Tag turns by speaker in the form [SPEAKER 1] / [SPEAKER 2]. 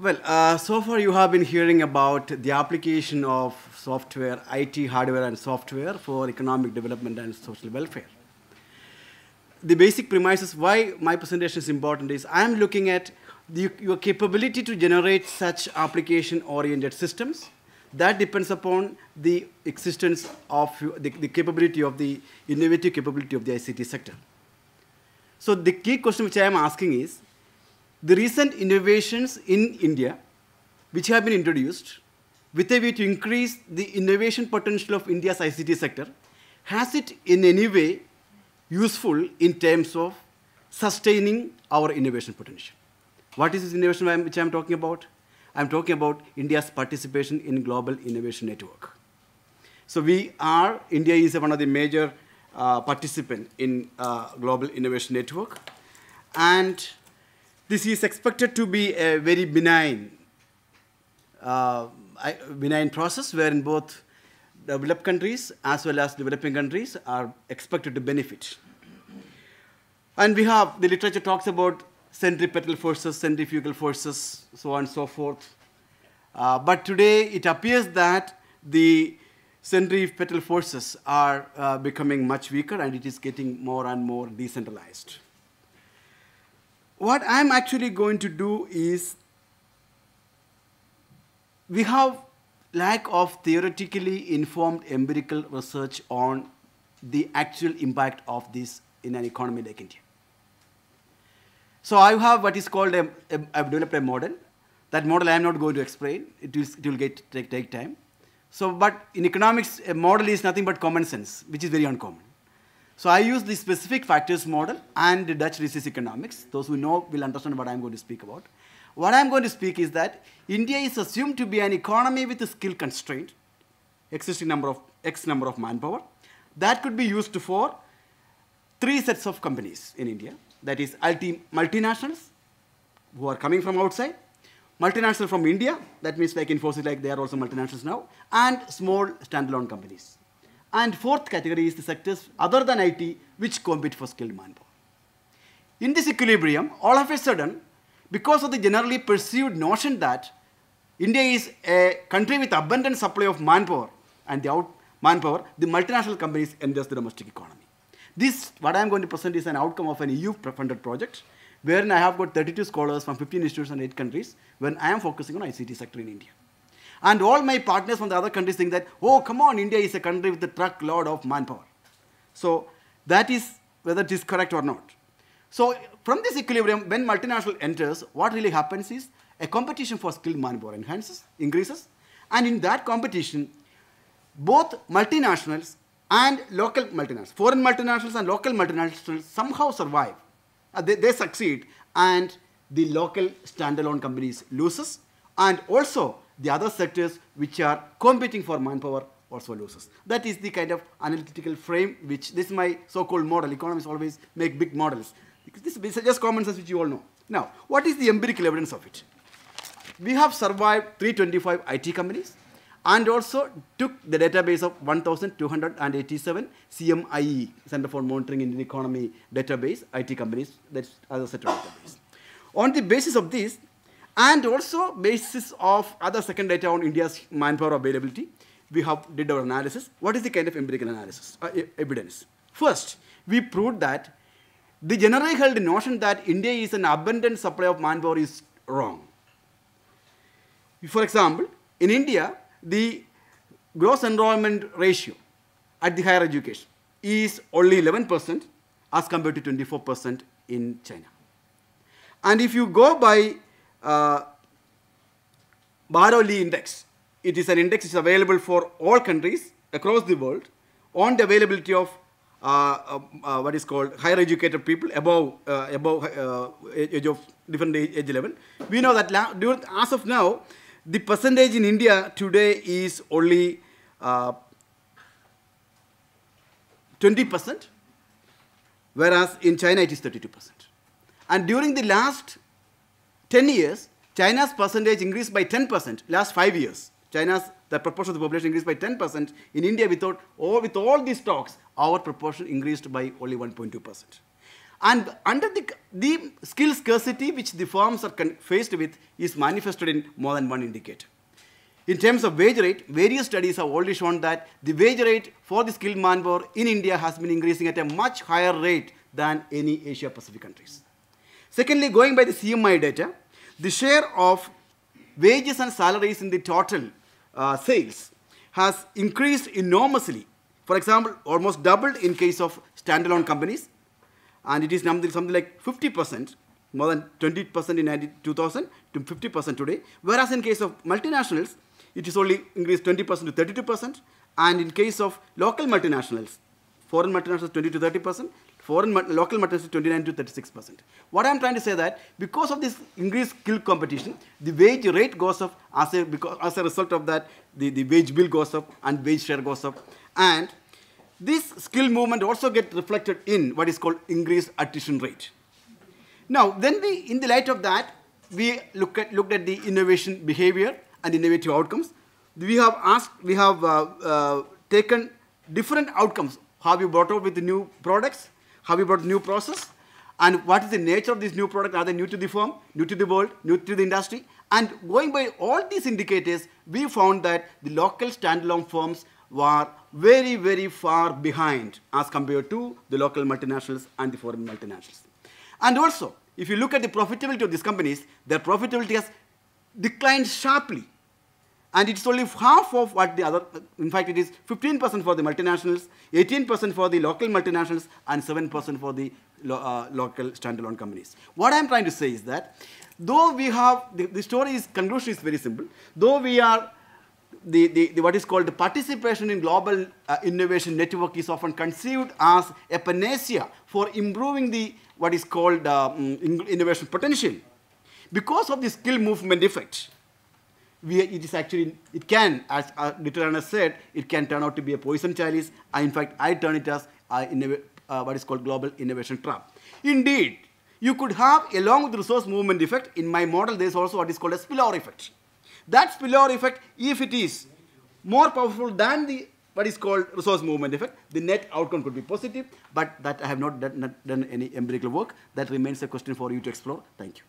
[SPEAKER 1] Well, uh, so far you have been hearing about the application of software, IT hardware and software for economic development and social welfare. The basic premises why my presentation is important is I am looking at the, your capability to generate such application-oriented systems. That depends upon the existence of the, the capability of the innovative capability of the ICT sector. So the key question which I am asking is, the recent innovations in India, which have been introduced with a view to increase the innovation potential of India's ICT sector, has it in any way useful in terms of sustaining our innovation potential? What is this innovation which I'm talking about? I'm talking about India's participation in Global Innovation Network. So we are, India is one of the major uh, participants in uh, Global Innovation Network. And this is expected to be a very benign, uh, benign process wherein both developed countries as well as developing countries are expected to benefit. And we have, the literature talks about centripetal forces, centrifugal forces, so on and so forth. Uh, but today it appears that the centripetal forces are uh, becoming much weaker and it is getting more and more decentralized what I'm actually going to do is we have lack of theoretically informed empirical research on the actual impact of this in an economy like India. So I have what is called, a, a, I've developed a model. That model I am not going to explain. It will, it will get, take, take time. So, but in economics, a model is nothing but common sense, which is very uncommon. So I use the specific factors model and the Dutch recess economics. Those who know will understand what I'm going to speak about. What I'm going to speak is that India is assumed to be an economy with a skill constraint, existing number of X number of manpower. That could be used for three sets of companies in India. That is multinationals who are coming from outside, multinational from India, that means like Infosys, like they are also multinationals now, and small standalone companies. And fourth category is the sectors other than IT which compete for skilled manpower. In this equilibrium, all of a sudden, because of the generally perceived notion that India is a country with abundant supply of manpower and the out manpower, the multinational companies invest the domestic economy. This, what I am going to present is an outcome of an EU-funded project wherein I have got 32 scholars from 15 institutions and 8 countries when I am focusing on ICT sector in India. And all my partners from the other countries think that, oh, come on, India is a country with a truckload of manpower. So that is whether it is correct or not. So from this equilibrium, when multinational enters, what really happens is a competition for skilled manpower enhances, increases, and in that competition, both multinationals and local multinationals, foreign multinationals and local multinationals somehow survive. Uh, they, they succeed and the local standalone companies loses and also the other sectors which are competing for manpower also loses. That is the kind of analytical frame which, this is my so-called model. Economists always make big models. This is just common sense which you all know. Now, what is the empirical evidence of it? We have survived 325 IT companies and also took the database of 1,287 CMIE, Center for Monitoring Indian Economy database, IT companies, that's other set of database. On the basis of this, and also basis of other second data on India's manpower availability, we have did our analysis. What is the kind of empirical analysis uh, evidence? First, we proved that the generally held notion that India is an abundant supply of manpower is wrong. For example, in India, the gross enrollment ratio at the higher education is only 11% as compared to 24% in China. And if you go by uh, Baroli index. It is an index which is available for all countries across the world on the availability of uh, uh, uh what is called higher educated people above uh, above uh, age of different age, age level. We know that during, as of now, the percentage in India today is only 20%, whereas in China it is 32%. And during the last 10 years, China's percentage increased by 10% last 5 years. China's the proportion of the population increased by 10%. In India, without or with all these talks, our proportion increased by only 1.2%. And under the, the skill scarcity which the firms are faced with is manifested in more than one indicator. In terms of wage rate, various studies have already shown that the wage rate for the skilled manpower in India has been increasing at a much higher rate than any Asia Pacific countries. Secondly, going by the CMI data, the share of wages and salaries in the total uh, sales has increased enormously. For example, almost doubled in case of standalone companies, and it is something like 50%, more than 20% in 2000 to 50% today. Whereas in case of multinationals, it is only increased 20% to 32%, and in case of local multinationals, foreign multinationals 20 to 30%, foreign local mutton is 29 to 36 percent. What I'm trying to say that because of this increased skill competition, the wage rate goes up as a, because, as a result of that, the, the wage bill goes up and wage share goes up. And this skill movement also gets reflected in what is called increased attrition rate. Now, then we, in the light of that, we look at, looked at the innovation behavior and innovative outcomes. We have asked, we have uh, uh, taken different outcomes. Have you brought up with new products? how you brought new process, and what is the nature of this new product? Are they new to the firm, new to the world, new to the industry? And going by all these indicators, we found that the local standalone firms were very, very far behind as compared to the local multinationals and the foreign multinationals. And also, if you look at the profitability of these companies, their profitability has declined sharply and it's only half of what the other, in fact it is 15% for the multinationals, 18% for the local multinationals and 7% for the lo uh, local standalone companies. What I am trying to say is that though we have, the, the story is, conclusion is very simple, though we are the, the, the, what is called the participation in global uh, innovation network is often conceived as a panacea for improving the what is called uh, mm, innovation potential. Because of the skill movement effect, we, it is actually, it can, as uh, said, it can turn out to be a poison chalice. in fact, I turn it as uh, uh, what is called global innovation trap. Indeed, you could have, along with the resource movement effect, in my model, there is also what is called a spillover effect. That spillover effect, if it is more powerful than the what is called resource movement effect, the net outcome could be positive, but that I have not done, not done any empirical work. That remains a question for you to explore. Thank you.